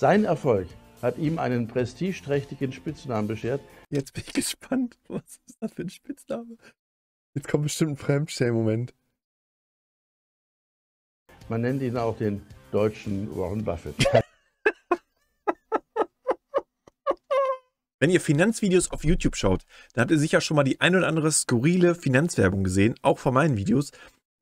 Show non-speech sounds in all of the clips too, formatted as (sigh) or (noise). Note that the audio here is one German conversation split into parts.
Sein Erfolg hat ihm einen prestigeträchtigen Spitznamen beschert. Jetzt bin ich gespannt. (laughs) Was ist das für ein Spitzname? Jetzt kommt bestimmt ein Fremdschämen-Moment. Man nennt ihn auch den deutschen Warren Buffett. (laughs) Wenn ihr Finanzvideos auf YouTube schaut, dann habt ihr sicher schon mal die ein oder andere skurrile Finanzwerbung gesehen, auch von meinen Videos.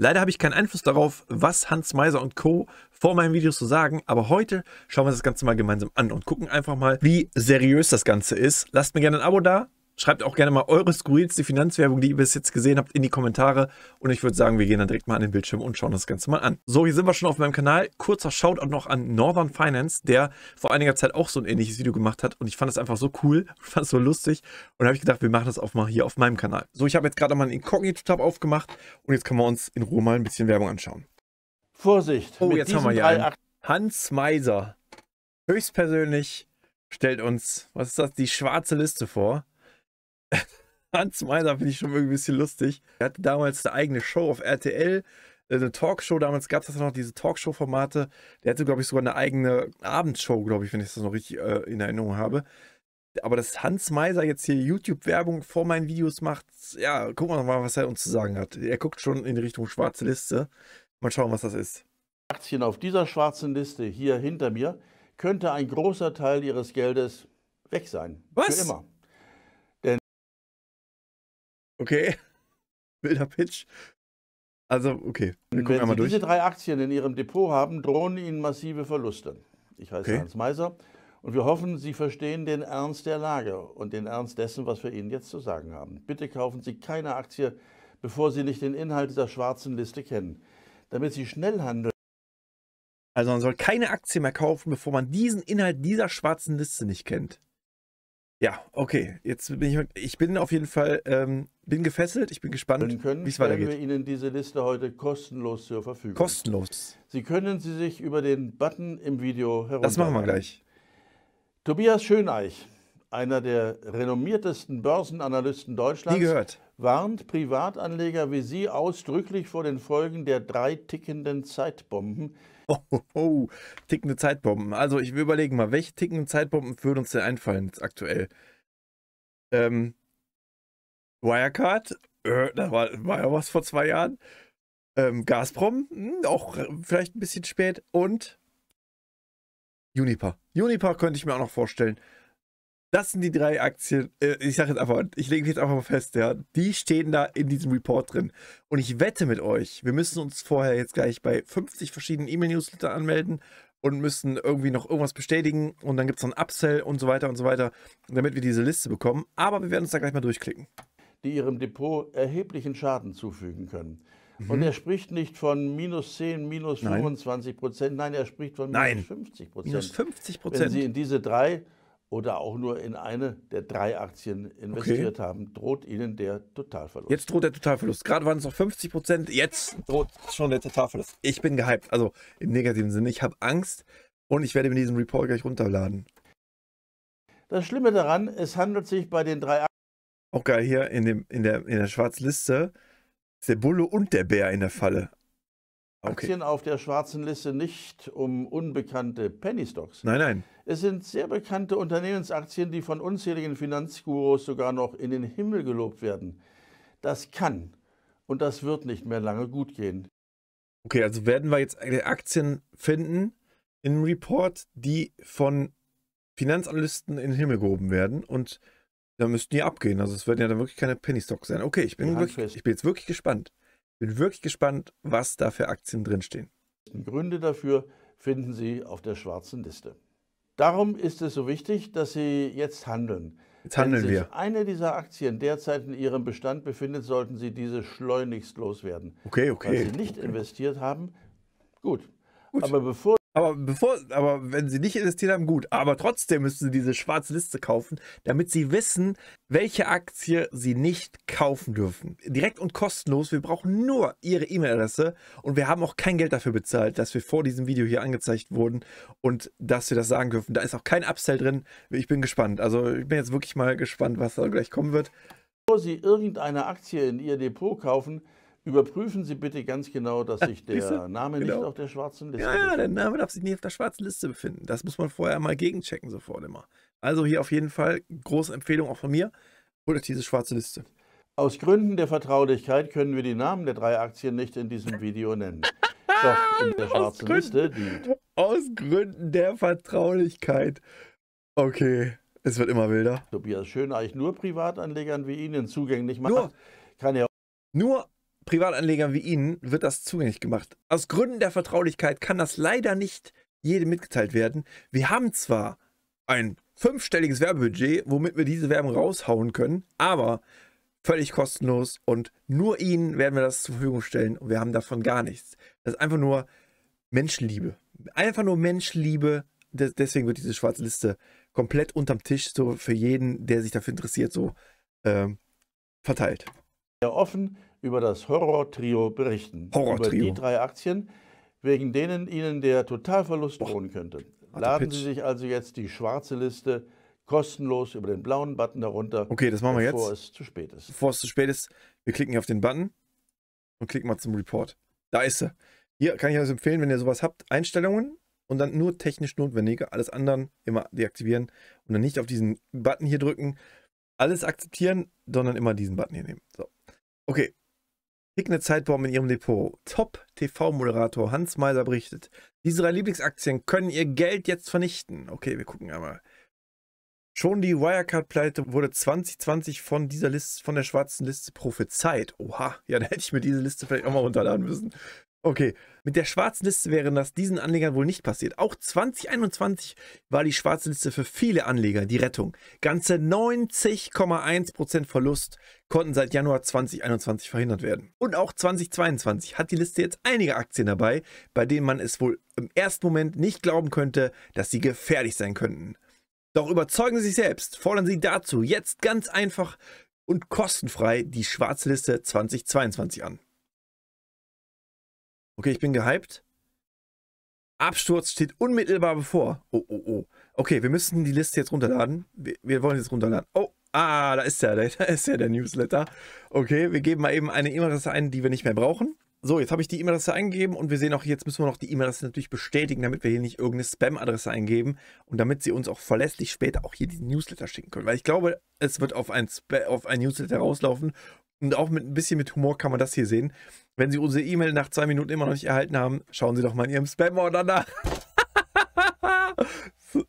Leider habe ich keinen Einfluss darauf, was Hans Meiser und Co. vor meinen Videos zu sagen, aber heute schauen wir uns das Ganze mal gemeinsam an und gucken einfach mal, wie seriös das Ganze ist. Lasst mir gerne ein Abo da, Schreibt auch gerne mal eure skurrilste Finanzwerbung, die ihr bis jetzt gesehen habt, in die Kommentare. Und ich würde sagen, wir gehen dann direkt mal an den Bildschirm und schauen das Ganze mal an. So, hier sind wir schon auf meinem Kanal. Kurzer Shoutout noch an Northern Finance, der vor einiger Zeit auch so ein ähnliches Video gemacht hat. Und ich fand das einfach so cool, (laughs) fand es so lustig. Und da habe ich gedacht, wir machen das auch mal hier auf meinem Kanal. So, ich habe jetzt gerade mal einen Inkognito-Tab aufgemacht. Und jetzt können wir uns in Ruhe mal ein bisschen Werbung anschauen. Vorsicht! Oh, jetzt haben wir hier einen. Hans Meiser. Höchstpersönlich stellt uns, was ist das, die schwarze Liste vor. Hans (laughs) Meiser finde ich schon irgendwie ein bisschen lustig. Er hatte damals eine eigene Show auf RTL, äh, eine Talkshow. Damals gab es noch diese Talkshow-Formate. Der hatte, glaube ich, sogar eine eigene Abendshow, glaube ich, wenn ich das noch richtig äh, in Erinnerung habe. Aber dass Hans Meiser jetzt hier YouTube-Werbung vor meinen Videos macht, ja, gucken wir mal, was er uns zu sagen hat. Er guckt schon in Richtung schwarze Liste. Mal schauen, was das ist. Aktien auf dieser schwarzen Liste hier hinter mir könnte ein großer Teil ihres Geldes weg sein. Was? Für immer. Okay. (laughs) Wilder Pitch. Also, okay. Wir gucken Wenn einmal Sie durch. diese drei Aktien in Ihrem Depot haben, drohen Ihnen massive Verluste. Ich heiße okay. Hans Meiser und wir hoffen, Sie verstehen den Ernst der Lage und den Ernst dessen, was wir Ihnen jetzt zu sagen haben. Bitte kaufen Sie keine Aktie, bevor Sie nicht den Inhalt dieser schwarzen Liste kennen. Damit Sie schnell handeln. Also man soll keine Aktie mehr kaufen, bevor man diesen Inhalt dieser schwarzen Liste nicht kennt. Ja, okay. Jetzt bin ich, ich bin auf jeden Fall ähm, bin gefesselt. Ich bin gespannt, wie es weitergeht. Wir Ihnen diese Liste heute kostenlos zur Verfügung. Kostenlos. Sie können sie sich über den Button im Video herunterladen. Das machen wir gleich. Tobias Schöneich, einer der renommiertesten Börsenanalysten Deutschlands, warnt Privatanleger wie Sie ausdrücklich vor den Folgen der drei tickenden Zeitbomben, Oh, oh, tickende Zeitbomben. Also ich will überlegen mal, welche tickenden Zeitbomben würden uns denn einfallen jetzt aktuell? Ähm, Wirecard, äh, da war, war ja was vor zwei Jahren. Ähm, Gazprom, hm, auch vielleicht ein bisschen spät. Und Juniper. Juniper könnte ich mir auch noch vorstellen. Das sind die drei Aktien. Äh, ich sage jetzt einfach, ich lege mich jetzt einfach mal fest, ja. Die stehen da in diesem Report drin. Und ich wette mit euch, wir müssen uns vorher jetzt gleich bei 50 verschiedenen E-Mail-Newsletter anmelden und müssen irgendwie noch irgendwas bestätigen. Und dann gibt es noch einen Upsell und so weiter und so weiter, damit wir diese Liste bekommen. Aber wir werden uns da gleich mal durchklicken. Die ihrem Depot erheblichen Schaden zufügen können. Mhm. Und er spricht nicht von minus 10, minus 25 Prozent, nein, er spricht von minus nein. 50 Prozent. Minus 50 Prozent. Wenn Sie in diese drei oder auch nur in eine der drei Aktien investiert okay. haben, droht ihnen der Totalverlust. Jetzt droht der Totalverlust. Gerade waren es noch 50 Prozent, jetzt droht schon der Totalverlust. Ich bin gehypt, also im negativen Sinne. Ich habe Angst und ich werde mir diesen Report gleich runterladen. Das Schlimme daran, es handelt sich bei den drei Aktien. Auch geil hier in, dem, in, der, in der Schwarzliste ist der Bulle und der Bär in der Falle. Okay. Aktien auf der schwarzen Liste nicht um unbekannte Penny Stocks. Nein, nein. Es sind sehr bekannte Unternehmensaktien, die von unzähligen Finanzgurus sogar noch in den Himmel gelobt werden. Das kann und das wird nicht mehr lange gut gehen. Okay, also werden wir jetzt Aktien finden im Report, die von Finanzanalysten in den Himmel gehoben werden und dann müssten die abgehen. Also es werden ja dann wirklich keine Penny Stocks sein. Okay, ich bin, wirklich, ich bin jetzt wirklich gespannt. Ich bin wirklich gespannt, was da für Aktien drinstehen. Gründe dafür finden Sie auf der schwarzen Liste. Darum ist es so wichtig, dass Sie jetzt handeln. Jetzt handeln Wenn sich wir. eine dieser Aktien derzeit in Ihrem Bestand befindet, sollten Sie diese schleunigst loswerden. Okay, okay. Wenn Sie nicht okay. investiert haben, gut. gut. Aber bevor aber bevor, aber wenn sie nicht investiert haben, gut. Aber trotzdem müssen sie diese schwarze Liste kaufen, damit sie wissen, welche Aktie sie nicht kaufen dürfen. Direkt und kostenlos. Wir brauchen nur ihre E-Mail-Adresse und wir haben auch kein Geld dafür bezahlt, dass wir vor diesem Video hier angezeigt wurden und dass wir das sagen dürfen. Da ist auch kein Upsell drin. Ich bin gespannt. Also ich bin jetzt wirklich mal gespannt, was da gleich kommen wird. Bevor Sie irgendeine Aktie in Ihr Depot kaufen, Überprüfen Sie bitte ganz genau, dass sich der Liste? Name genau. nicht auf der schwarzen Liste befindet. Ja, ja, der Name darf sich nicht auf der schwarzen Liste befinden. Das muss man vorher mal gegenchecken, sofort immer. Also hier auf jeden Fall große Empfehlung auch von mir. Oder diese schwarze Liste. Aus Gründen der Vertraulichkeit können wir die Namen der drei Aktien nicht in diesem Video nennen. Doch (laughs) in der schwarzen Gründen, Liste. Die aus Gründen der Vertraulichkeit. Okay, es wird immer wilder. Tobias Schön eigentlich nur Privatanlegern wie Ihnen zugänglich macht, nur, kann er nur Privatanlegern wie Ihnen wird das zugänglich gemacht. Aus Gründen der Vertraulichkeit kann das leider nicht jedem mitgeteilt werden. Wir haben zwar ein fünfstelliges Werbebudget, womit wir diese Werbung raushauen können, aber völlig kostenlos und nur Ihnen werden wir das zur Verfügung stellen und wir haben davon gar nichts. Das ist einfach nur Menschenliebe. Einfach nur Menschenliebe. Deswegen wird diese schwarze Liste komplett unterm Tisch, so für jeden, der sich dafür interessiert, so ähm, verteilt. Ja, offen über das Horror-Trio berichten. Horror -Trio. Über die drei Aktien, wegen denen Ihnen der Totalverlust Och. drohen könnte. Laden Sie sich also jetzt die schwarze Liste kostenlos über den blauen Button darunter. Okay, das machen wir jetzt. Bevor es zu spät ist. Bevor es zu spät ist, wir klicken hier auf den Button und klicken mal zum Report. Da ist er. Hier kann ich euch empfehlen, wenn ihr sowas habt, Einstellungen und dann nur technisch notwendige, alles anderen immer deaktivieren und dann nicht auf diesen Button hier drücken, alles akzeptieren, sondern immer diesen Button hier nehmen. So. Okay, Kriegt eine Zeitbombe in ihrem Depot. Top-TV-Moderator Hans Meiser berichtet. Diese drei Lieblingsaktien können ihr Geld jetzt vernichten. Okay, wir gucken einmal. Schon die Wirecard-Pleite wurde 2020 von dieser Liste, von der schwarzen Liste prophezeit. Oha, ja, da hätte ich mir diese Liste vielleicht auch mal runterladen müssen. Okay, mit der schwarzen Liste wäre das diesen Anlegern wohl nicht passiert. Auch 2021 war die schwarze Liste für viele Anleger die Rettung. Ganze 90,1% Verlust konnten seit Januar 2021 verhindert werden. Und auch 2022 hat die Liste jetzt einige Aktien dabei, bei denen man es wohl im ersten Moment nicht glauben könnte, dass sie gefährlich sein könnten. Doch überzeugen Sie sich selbst, fordern Sie dazu jetzt ganz einfach und kostenfrei die schwarze Liste 2022 an. Okay, ich bin gehypt. Absturz steht unmittelbar bevor. Oh, oh, oh. Okay, wir müssen die Liste jetzt runterladen. Wir, wir wollen jetzt runterladen. Oh, ah, da ist ja, da (laughs) ist der Newsletter. Okay, wir geben mal eben eine E-Mail-Adresse ein, die wir nicht mehr brauchen. So, jetzt habe ich die E-Mail-Adresse eingegeben und wir sehen auch, jetzt müssen wir noch die E-Mail-Adresse natürlich bestätigen, damit wir hier nicht irgendeine Spam-Adresse eingeben und damit sie uns auch verlässlich später auch hier die Newsletter schicken können. Weil ich glaube, es wird auf ein, auf ein Newsletter rauslaufen, und auch mit ein bisschen mit Humor kann man das hier sehen. Wenn Sie unsere E-Mail nach zwei Minuten immer noch nicht erhalten haben, schauen Sie doch mal in Ihrem Spam-Order nach. (laughs)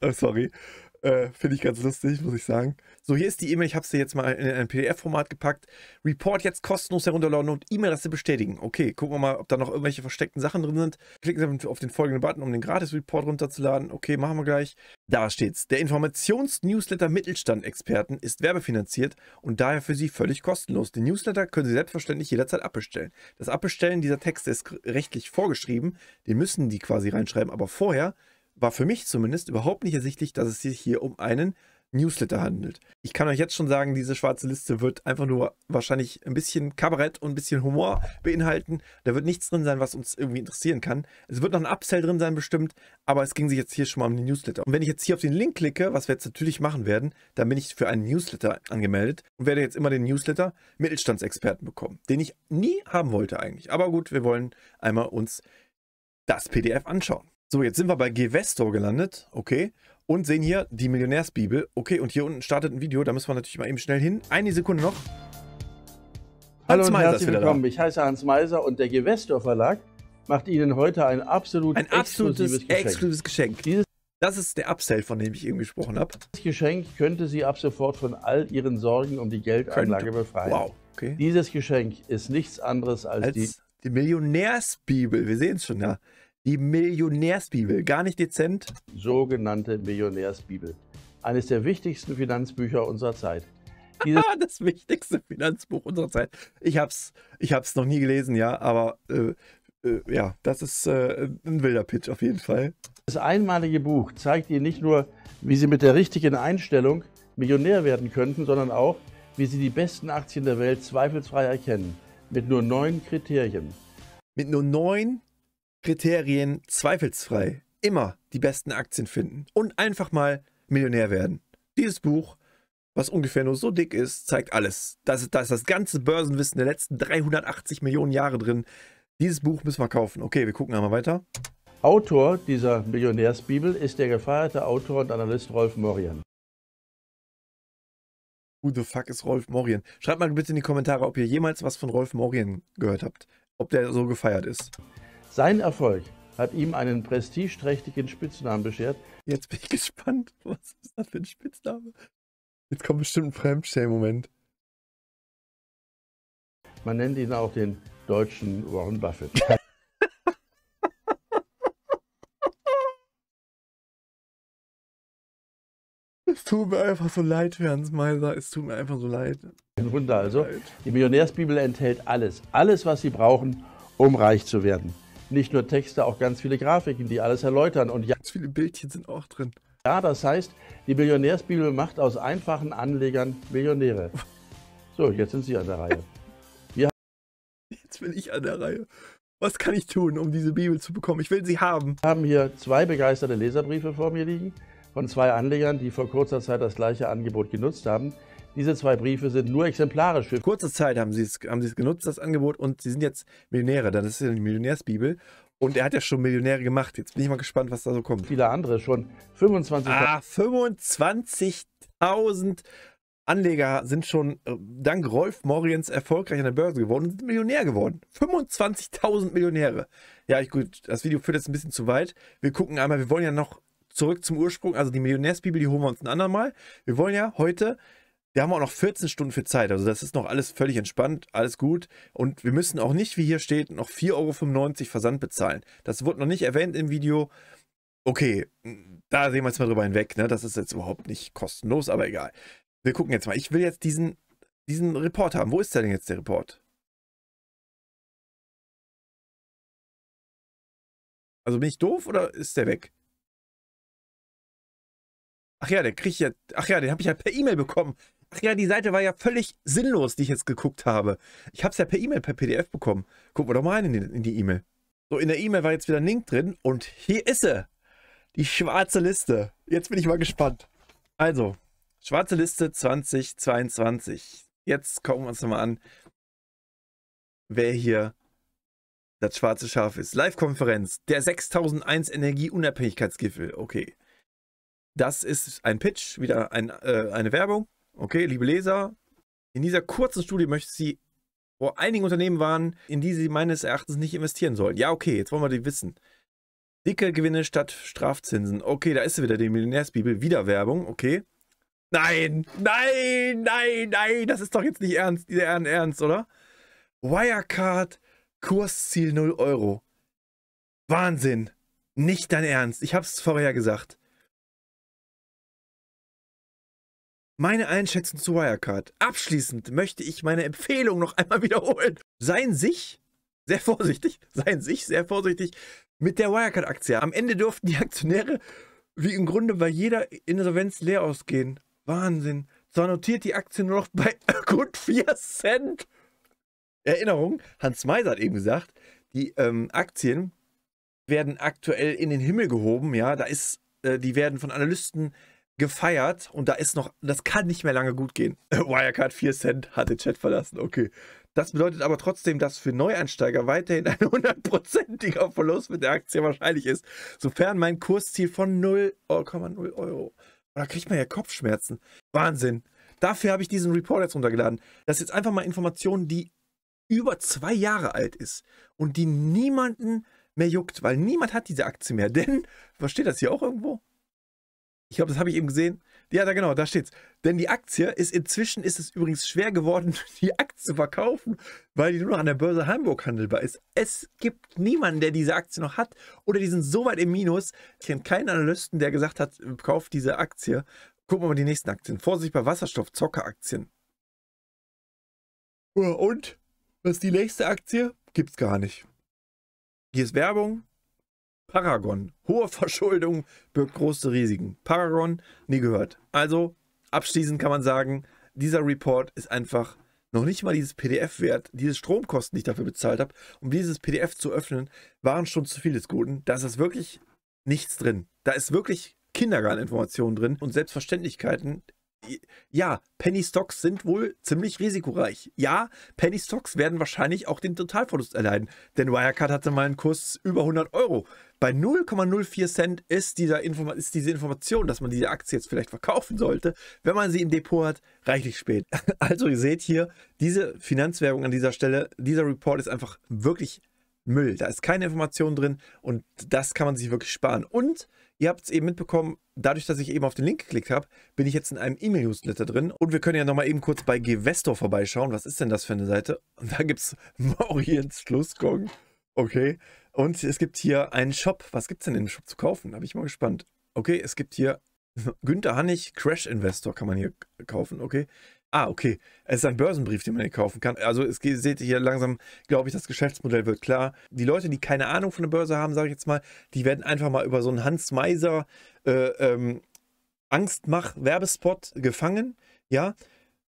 Äh, sorry. Äh, Finde ich ganz lustig, muss ich sagen. So, hier ist die E-Mail. Ich habe sie jetzt mal in ein PDF-Format gepackt. Report jetzt kostenlos herunterladen und E-Mail-Adresse bestätigen. Okay, gucken wir mal, ob da noch irgendwelche versteckten Sachen drin sind. Klicken Sie auf den folgenden Button, um den Gratis-Report runterzuladen. Okay, machen wir gleich. Da steht's. Der Informations-Newsletter Mittelstand-Experten ist werbefinanziert und daher für Sie völlig kostenlos. Den Newsletter können Sie selbstverständlich jederzeit abbestellen. Das Abbestellen dieser Texte ist rechtlich vorgeschrieben. Den müssen die quasi reinschreiben, aber vorher war für mich zumindest überhaupt nicht ersichtlich, dass es sich hier um einen Newsletter handelt. Ich kann euch jetzt schon sagen, diese schwarze Liste wird einfach nur wahrscheinlich ein bisschen Kabarett und ein bisschen Humor beinhalten. Da wird nichts drin sein, was uns irgendwie interessieren kann. Es wird noch ein Upsell drin sein bestimmt, aber es ging sich jetzt hier schon mal um den Newsletter. Und wenn ich jetzt hier auf den Link klicke, was wir jetzt natürlich machen werden, dann bin ich für einen Newsletter angemeldet und werde jetzt immer den Newsletter Mittelstandsexperten bekommen, den ich nie haben wollte eigentlich. Aber gut, wir wollen einmal uns das PDF anschauen. So, jetzt sind wir bei Gewestor gelandet. Okay. Und sehen hier die Millionärsbibel. Okay, und hier unten startet ein Video. Da müssen wir natürlich mal eben schnell hin. Eine Sekunde noch. Hallo Hans und Meiser herzlich willkommen. Ich heiße Hans Meiser und der Gewestor Verlag macht Ihnen heute ein absolut ein absolutes exklusives, exklusives Geschenk. Dieses das ist der Upsell, von dem ich eben gesprochen habe. Dieses Geschenk könnte Sie ab sofort von all Ihren Sorgen um die Geldanlage könnte. befreien. Wow. Okay. Dieses Geschenk ist nichts anderes als, als die, die Millionärsbibel. Wir sehen es schon, ja. Die Millionärsbibel, gar nicht dezent. Sogenannte Millionärsbibel. Eines der wichtigsten Finanzbücher unserer Zeit. (laughs) das wichtigste Finanzbuch unserer Zeit. Ich hab's, ich hab's noch nie gelesen, ja, aber äh, äh, ja, das ist äh, ein wilder Pitch auf jeden Fall. Das einmalige Buch zeigt Ihnen nicht nur, wie Sie mit der richtigen Einstellung Millionär werden könnten, sondern auch, wie Sie die besten Aktien der Welt zweifelsfrei erkennen. Mit nur neun Kriterien. Mit nur neun Kriterien zweifelsfrei immer die besten Aktien finden und einfach mal Millionär werden. Dieses Buch, was ungefähr nur so dick ist, zeigt alles. Da ist, da das ganze Börsenwissen der letzten 380 Millionen Jahre drin. Dieses Buch müssen wir kaufen. Okay, wir gucken einmal weiter. Autor dieser Millionärsbibel ist der gefeierte Autor und Analyst Rolf Morian. Who the fuck ist Rolf Morian? Schreibt mal bitte in die Kommentare, ob ihr jemals was von Rolf Morian gehört habt. Ob der so gefeiert ist. Sein Erfolg hat ihm einen prestigeträchtigen Spitznamen beschert. Jetzt bin ich (laughs) gespannt. Was ist das für ein Spitzname? Jetzt kommt bestimmt ein Fremdschämen-Moment. Man nennt ihn auch den deutschen Warren Buffett. (laughs) es tut mir einfach so leid für Hans Meiser. Es tut mir einfach so leid. Ein Wunder also. Die Millionärsbibel enthält alles. Alles, was Sie brauchen, um reich zu werden nicht nur Texte, auch ganz viele Grafiken, die alles erläutern. Und ja, ganz viele Bildchen sind auch drin. Ja, das heißt, die Millionärsbibel macht aus einfachen Anlegern Millionäre. (laughs) So, jetzt sind Sie an der Reihe. Wir jetzt bin ich an der Reihe. Was kann ich tun, um diese Bibel zu bekommen? Ich will sie haben. Wir haben hier zwei begeisterte Leserbriefe vor mir liegen von zwei Anlegern, die vor kurzer Zeit das gleiche Angebot genutzt haben. Diese zwei Briefe sind nur exemplarisch für. Kurze Zeit haben sie es, haben sie es genutzt, das Angebot, und sie sind jetzt Millionäre. Das ist ja die Millionärsbibel. Und er hat ja schon Millionäre gemacht. Jetzt bin ich mal gespannt, was da so kommt. Viele andere schon. 25.000. Ah, 25.000 Anleger sind schon äh, dank Rolf Moriens erfolgreich an der Börse geworden und sind Millionär geworden. 25.000 Millionäre. Ja, ich, gut, das Video führt jetzt ein bisschen zu weit. Wir gucken einmal, wir wollen ja noch zurück zum Ursprung. Also die Millionärsbibel, die holen wir uns ein andermal. Wir wollen ja heute wir haben auch noch 14 Stunden für Zeit. Also das ist noch alles völlig entspannt, alles gut. Und wir müssen auch nicht, wie hier steht, noch 4,95 Euro Versand bezahlen. Das wurde noch nicht erwähnt im Video. Okay, da sehen wir jetzt mal drüber hinweg. Ne? Das ist jetzt überhaupt nicht kostenlos, aber egal. Wir gucken jetzt mal. Ich will jetzt diesen, diesen Report haben. Wo ist der denn jetzt, der Report? Also bin ich doof oder ist der weg? Ach ja, der kriegt ja. Ach ja, den habe ich ja per E-Mail bekommen. Ach ja, die Seite war ja völlig sinnlos, die ich jetzt geguckt habe. Ich habe es ja per E-Mail, per PDF bekommen. Gucken wir doch mal rein in die E-Mail. so, in der E-Mail war jetzt wieder ein Link drin und hier ist sie. Die schwarze Liste. Jetzt bin ich mal gespannt. Also, schwarze Liste 2022. Jetzt gucken wir uns nochmal an, wer hier das schwarze Schaf ist. Live-Konferenz, der 6001 Energieunabhängigkeitsgipfel. Okay. Das ist ein Pitch, wieder ein, äh, eine Werbung. Okay, liebe Leser, in dieser kurzen Studie möchte Sie vor einigen Unternehmen waren, in die Sie meines Erachtens nicht investieren sollen. Ja, okay, jetzt wollen wir die wissen. Dicke Gewinne statt Strafzinsen. Okay, da ist wieder die Millionärsbibel. Wieder Werbung, okay. Nein, nein, nein, nein, das ist doch jetzt nicht ernst, dieser Ernst, oder? Wirecard, Kursziel 0 Euro. Wahnsinn. Nicht dein Ernst. Ich habe es vorher gesagt. Meine Einschätzung zu Wirecard. Abschließend möchte ich meine Empfehlung noch einmal wiederholen. Seien sich sehr vorsichtig, seien sich sehr vorsichtig mit der Wirecard-Aktie. Am Ende durften die Aktionäre wie im Grunde bei jeder Insolvenz leer ausgehen. Wahnsinn. Zwar notiert die Aktie nur noch bei (laughs) gut 4 Cent. Erinnerung, Hans Meiser hat eben gesagt, die ähm, Aktien werden aktuell in den Himmel gehoben. Ja, da ist, äh, die werden von Analysten gefeiert und da ist noch, das kann nicht mehr lange gut gehen. (laughs) Wirecard 4 Cent hat den Chat verlassen, okay. Das bedeutet aber trotzdem, dass für Neueinsteiger weiterhin ein (laughs) hundertprozentiger Verlust mit der Aktie wahrscheinlich ist, sofern mein Kursziel von 0,0 Euro. Da kriegt man ja Kopfschmerzen. Wahnsinn. Dafür habe ich diesen Report jetzt runtergeladen. Das ist jetzt einfach mal Information, die über zwei Jahre alt ist und die niemanden mehr juckt, weil niemand hat diese Aktie mehr. Denn, was steht das hier auch irgendwo? ich glaube, das habe ich eben gesehen. Ja, da genau, da steht's. Denn die Aktie ist inzwischen ist es übrigens schwer geworden, (laughs) die Aktie zu verkaufen, weil die nur noch an der Börse Hamburg handelbar ist. Es gibt niemanden, der diese Aktie noch hat oder die sind so weit im Minus. Ich kenne keinen Analysten, der gesagt hat, kauf diese Aktie. Gucken wir mal die nächsten Aktien. Vorsicht bei Wasserstoff, Zockeraktien. Und was ist die nächste Aktie? Gibt's gar nicht. Hier ist Werbung. Paragon. Hohe Verschuldung birgt große Risiken. Paragon nie gehört. Also abschließend kann man sagen, dieser Report ist einfach noch nicht mal dieses PDF wert, diese Stromkosten, die ich dafür bezahlt habe, um dieses PDF zu öffnen, waren schon zu viel des Guten. Da ist wirklich nichts drin. Da ist wirklich Kindergarteninformationen drin und Selbstverständlichkeiten ja, Penny Stocks sind wohl ziemlich risikoreich. Ja, Penny Stocks werden wahrscheinlich auch den Totalverlust erleiden, denn Wirecard hatte mal einen Kurs über 100 Euro. Bei 0,04 Cent ist, dieser Inform ist diese Information, dass man diese Aktie jetzt vielleicht verkaufen sollte, wenn man sie im Depot hat, reichlich spät. (laughs) Also ihr seht hier, diese Finanzwerbung an dieser Stelle, dieser Report ist einfach wirklich Müll. Da ist keine Information drin und das kann man sich wirklich sparen. Und Ihr habt es eben mitbekommen, dadurch, dass ich eben auf den Link geklickt habe, bin ich jetzt in einem E-Mail-Newsletter drin. Und wir können ja nochmal eben kurz bei Gevestor vorbeischauen. Was ist denn das für eine Seite? Und da gibt es (laughs) Mauriens Schlussgong. Okay. Und es gibt hier einen Shop. Was gibt es denn in dem Shop zu kaufen? Da bin ich mal gespannt. Okay, es gibt hier (laughs) Günther Hannig Crash Investor kann man hier kaufen. Okay. Ah, okay. Es ist ein Börsenbrief, den man hier kaufen kann. Also es geht, seht ihr hier langsam, glaube ich, das Geschäftsmodell wird klar. Die Leute, die keine Ahnung von der Börse haben, sage ich jetzt mal, die werden einfach mal über so einen Hans Meiser äh, ähm, Angstmach-Werbespot gefangen, ja,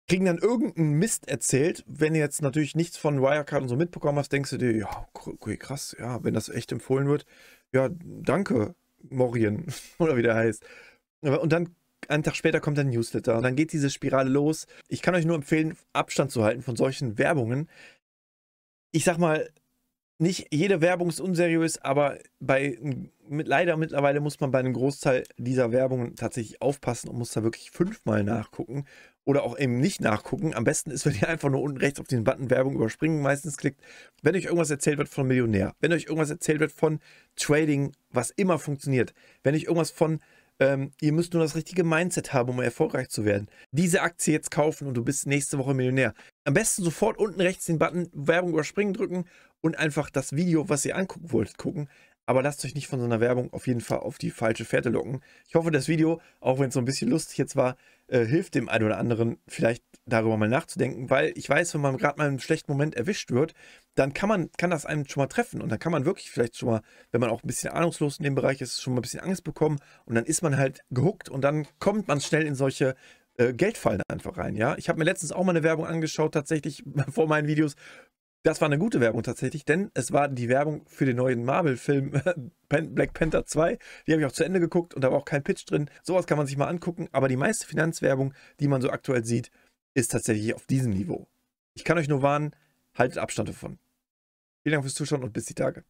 kriegen dann irgendeinen Mist erzählt. Wenn du jetzt natürlich nichts von Wirecard und so mitbekommen hast, denkst du dir, ja, okay, krass, ja, wenn das echt empfohlen wird, ja, danke, Morien, (laughs) oder wie der heißt. Und dann einen Tag später kommt ein Newsletter und dann geht diese Spirale los. Ich kann euch nur empfehlen, Abstand zu halten von solchen Werbungen. Ich sag mal, nicht jede Werbung ist unseriös, aber bei mit, leider mittlerweile muss man bei einem Großteil dieser Werbungen tatsächlich aufpassen und muss da wirklich fünfmal nachgucken oder auch eben nicht nachgucken. Am besten ist, wenn ihr einfach nur unten rechts auf den Button Werbung überspringen meistens klickt, wenn euch irgendwas erzählt wird von Millionär, wenn euch irgendwas erzählt wird von Trading, was immer funktioniert, wenn euch irgendwas von ähm, ihr müsst nur das richtige Mindset haben, um erfolgreich zu werden. Diese Aktie jetzt kaufen und du bist nächste Woche Millionär. Am besten sofort unten rechts den Button Werbung überspringen drücken und einfach das Video, was ihr angucken wollt, gucken. Aber lasst euch nicht von so einer Werbung auf jeden Fall auf die falsche Fährte locken. Ich hoffe, das Video, auch wenn es so ein bisschen lustig jetzt war, äh, hilft dem einen oder anderen vielleicht darüber mal nachzudenken, weil ich weiß, wenn man gerade mal einen schlechten Moment erwischt wird, dann kann man, kann das einem schon mal treffen und dann kann man wirklich vielleicht schon mal, wenn man auch ein bisschen ahnungslos in dem Bereich ist, schon mal ein bisschen Angst bekommen und dann ist man halt gehuckt und dann kommt man schnell in solche äh, Geldfallen einfach rein, ja. Ich habe mir letztens auch mal eine Werbung angeschaut, tatsächlich (laughs) vor meinen Videos. Das war eine gute Werbung tatsächlich, denn es war die Werbung für den neuen Marvel-Film (laughs) Black Panther 2. Die habe ich auch zu Ende geguckt und da war auch kein Pitch drin. Sowas kann man sich mal angucken, aber die meiste Finanzwerbung, die man so aktuell sieht, ist tatsächlich auf diesem Niveau. Ich kann euch nur warnen, haltet Abstand davon. Vielen Dank fürs Zuschauen und bis die Tage.